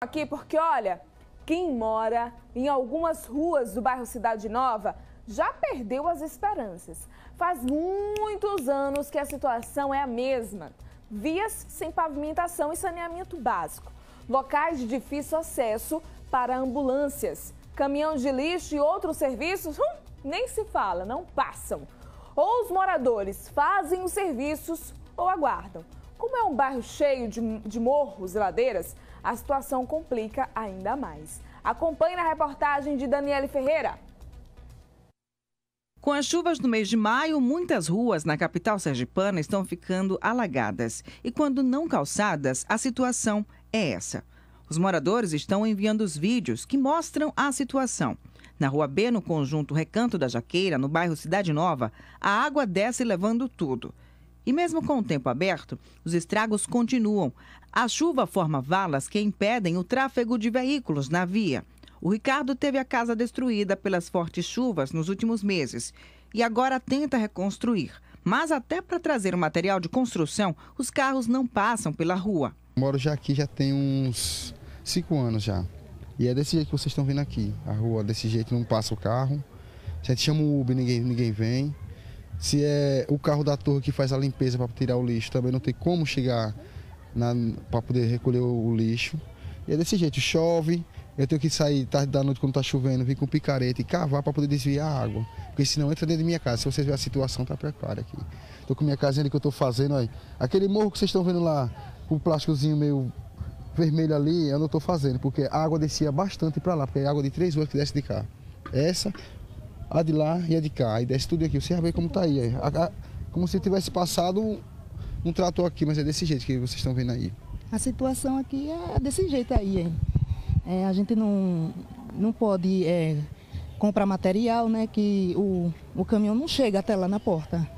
aqui porque, olha, quem mora em algumas ruas do bairro Cidade Nova já perdeu as esperanças. Faz muitos anos que a situação é a mesma. Vias sem pavimentação e saneamento básico. Locais de difícil acesso para ambulâncias. Caminhão de lixo e outros serviços, hum, nem se fala, não passam. Ou os moradores fazem os serviços ou aguardam. Como é um bairro cheio de, de morros e ladeiras, a situação complica ainda mais. Acompanhe na reportagem de Daniele Ferreira. Com as chuvas do mês de maio, muitas ruas na capital sergipana estão ficando alagadas. E quando não calçadas, a situação é essa. Os moradores estão enviando os vídeos que mostram a situação. Na rua B, no conjunto Recanto da Jaqueira, no bairro Cidade Nova, a água desce levando tudo. E mesmo com o tempo aberto, os estragos continuam. A chuva forma valas que impedem o tráfego de veículos na via. O Ricardo teve a casa destruída pelas fortes chuvas nos últimos meses e agora tenta reconstruir. Mas até para trazer o material de construção, os carros não passam pela rua. Moro já aqui já tem uns cinco anos já. E é desse jeito que vocês estão vendo aqui. A rua desse jeito não passa o carro. A gente chama o Uber, ninguém, ninguém vem. Se é o carro da torre que faz a limpeza para tirar o lixo, também não tem como chegar para poder recolher o, o lixo. E é desse jeito, chove, eu tenho que sair tarde da noite quando está chovendo, vir com picareta e cavar para poder desviar a água. Porque senão entra dentro da minha casa. Se vocês verem a situação, tá precária aqui. Tô com minha casinha que eu estou fazendo aí. Aquele morro que vocês estão vendo lá, com o plásticozinho meio vermelho ali, eu não estou fazendo, porque a água descia bastante para lá, porque é água de três horas que desce de cá. Essa a de lá e a de cá. e desce tudo aqui. Você já vê como tá aí. É. A, a, como se tivesse passado um trator aqui, mas é desse jeito que vocês estão vendo aí. A situação aqui é desse jeito aí, hein? É. é, a gente não, não pode é, comprar material, né? Que o, o caminhão não chega até lá na porta.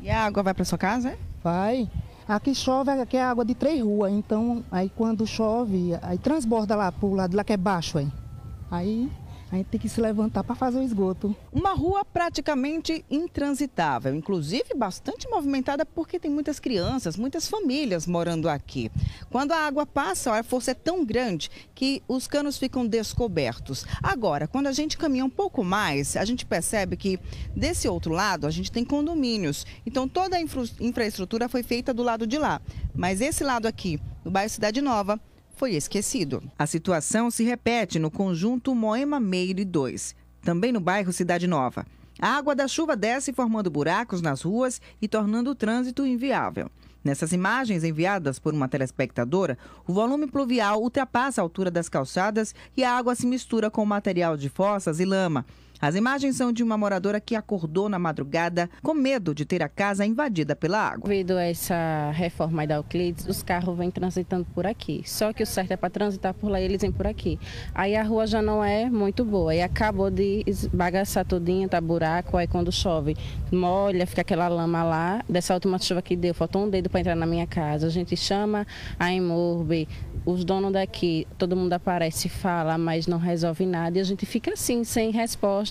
E a água vai para sua casa? É? Vai. Aqui chove, aqui é água de três ruas, então aí quando chove, aí transborda lá pro lado lá que é baixo, hein? É. Aí a gente tem que se levantar para fazer o esgoto. Uma rua praticamente intransitável, inclusive bastante movimentada porque tem muitas crianças, muitas famílias morando aqui. Quando a água passa, a força é tão grande que os canos ficam descobertos. Agora, quando a gente caminha um pouco mais, a gente percebe que desse outro lado a gente tem condomínios. Então toda a infra infraestrutura foi feita do lado de lá. Mas esse lado aqui, do bairro Cidade Nova, foi esquecido. A situação se repete no conjunto Moema Meire 2, também no bairro Cidade Nova. A água da chuva desce formando buracos nas ruas e tornando o trânsito inviável. Nessas imagens enviadas por uma telespectadora, o volume pluvial ultrapassa a altura das calçadas e a água se mistura com o material de fossas e lama. As imagens são de uma moradora que acordou na madrugada com medo de ter a casa invadida pela água. Devido a essa reforma da Euclides, os carros vêm transitando por aqui. Só que o certo é para transitar por lá e eles vêm por aqui. Aí a rua já não é muito boa. E acabou de bagaçar tudinho, tá buraco. Aí quando chove, molha, fica aquela lama lá. Dessa última chuva que deu, faltou um dedo para entrar na minha casa. A gente chama a Imurbe, os donos daqui, todo mundo aparece, fala, mas não resolve nada. E a gente fica assim, sem resposta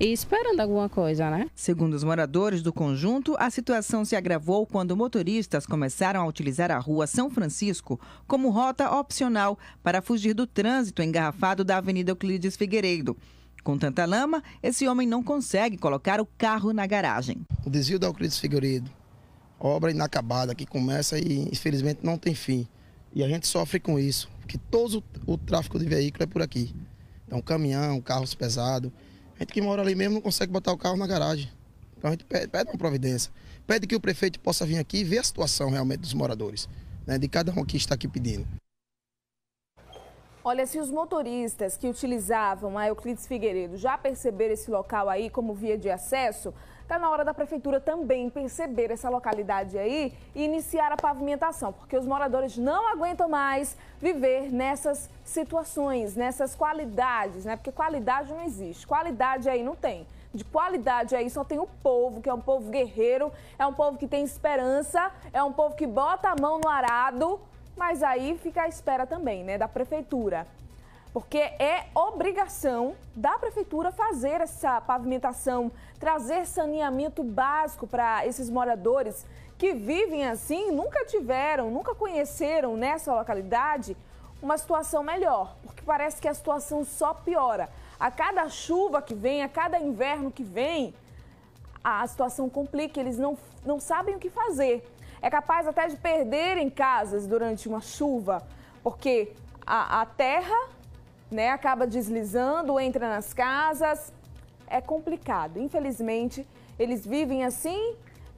e esperando alguma coisa, né? Segundo os moradores do conjunto, a situação se agravou quando motoristas começaram a utilizar a rua São Francisco como rota opcional para fugir do trânsito engarrafado da Avenida Euclides Figueiredo. Com tanta lama, esse homem não consegue colocar o carro na garagem. O desvio da Euclides Figueiredo, obra inacabada que começa e infelizmente não tem fim. E a gente sofre com isso, porque todo o, o tráfego de veículo é por aqui. Então, caminhão, carros pesados, a gente que mora ali mesmo não consegue botar o carro na garagem. Então a gente pede, pede uma providência. Pede que o prefeito possa vir aqui e ver a situação realmente dos moradores, né, de cada um que está aqui pedindo. Olha, se os motoristas que utilizavam a Euclides Figueiredo já perceberam esse local aí como via de acesso, Está na hora da prefeitura também perceber essa localidade aí e iniciar a pavimentação, porque os moradores não aguentam mais viver nessas situações, nessas qualidades, né? Porque qualidade não existe, qualidade aí não tem de qualidade aí só tem o povo, que é um povo guerreiro, é um povo que tem esperança, é um povo que bota a mão no arado, mas aí fica a espera também, né, da prefeitura porque é obrigação da prefeitura fazer essa pavimentação, trazer saneamento básico para esses moradores que vivem assim, nunca tiveram, nunca conheceram nessa localidade uma situação melhor, porque parece que a situação só piora. A cada chuva que vem, a cada inverno que vem, a situação complica, eles não, não sabem o que fazer. É capaz até de perderem casas durante uma chuva, porque a, a terra né? Acaba deslizando, entra nas casas. É complicado. Infelizmente, eles vivem assim,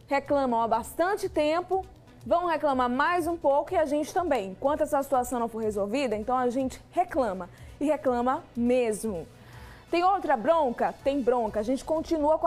reclamam há bastante tempo, vão reclamar mais um pouco e a gente também. Enquanto essa situação não for resolvida, então a gente reclama. E reclama mesmo. Tem outra bronca? Tem bronca. A gente continua com a